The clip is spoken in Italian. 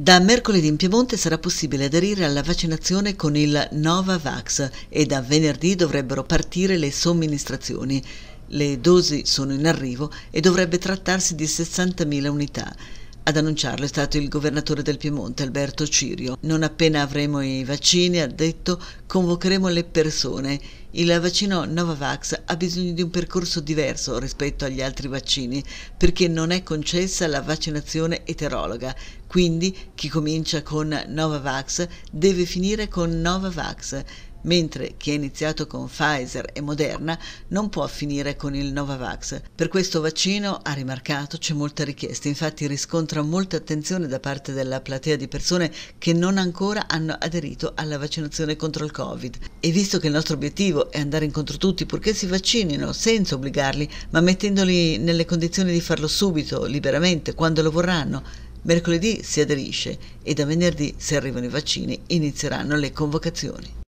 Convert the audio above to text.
Da mercoledì in Piemonte sarà possibile aderire alla vaccinazione con il Novavax e da venerdì dovrebbero partire le somministrazioni. Le dosi sono in arrivo e dovrebbe trattarsi di 60.000 unità. Ad annunciarlo è stato il governatore del Piemonte Alberto Cirio. Non appena avremo i vaccini, ha detto, convocheremo le persone. Il vaccino Novavax ha bisogno di un percorso diverso rispetto agli altri vaccini perché non è concessa la vaccinazione eterologa, quindi chi comincia con Novavax deve finire con Novavax mentre chi ha iniziato con Pfizer e Moderna non può finire con il Novavax. Per questo vaccino, ha rimarcato, c'è molta richiesta, infatti riscontra molta attenzione da parte della platea di persone che non ancora hanno aderito alla vaccinazione contro il Covid. E visto che il nostro obiettivo è andare incontro a tutti purché si vaccinino senza obbligarli, ma mettendoli nelle condizioni di farlo subito, liberamente, quando lo vorranno, Mercoledì si aderisce e da venerdì, se arrivano i vaccini, inizieranno le convocazioni.